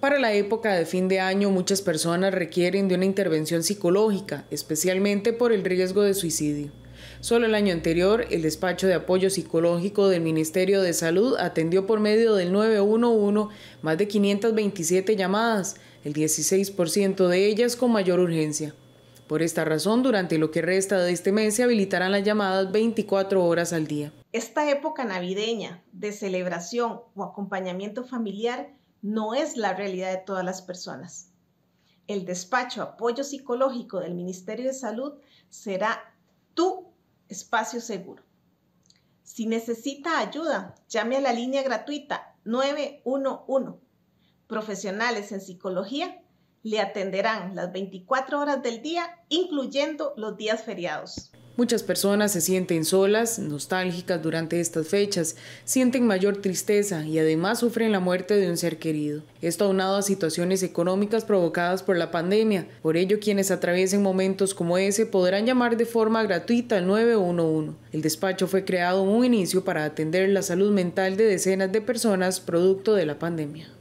Para la época de fin de año muchas personas requieren de una intervención psicológica, especialmente por el riesgo de suicidio. Solo el año anterior, el despacho de apoyo psicológico del Ministerio de Salud atendió por medio del 911 más de 527 llamadas, el 16% de ellas con mayor urgencia. Por esta razón, durante lo que resta de este mes se habilitarán las llamadas 24 horas al día. Esta época navideña de celebración o acompañamiento familiar no es la realidad de todas las personas. El despacho apoyo psicológico del Ministerio de Salud será tu espacio seguro. Si necesita ayuda, llame a la línea gratuita 911. Profesionales en psicología le atenderán las 24 horas del día, incluyendo los días feriados. Muchas personas se sienten solas, nostálgicas durante estas fechas, sienten mayor tristeza y además sufren la muerte de un ser querido. Esto aunado a situaciones económicas provocadas por la pandemia. Por ello, quienes atraviesen momentos como ese podrán llamar de forma gratuita al 911. El despacho fue creado en un inicio para atender la salud mental de decenas de personas producto de la pandemia.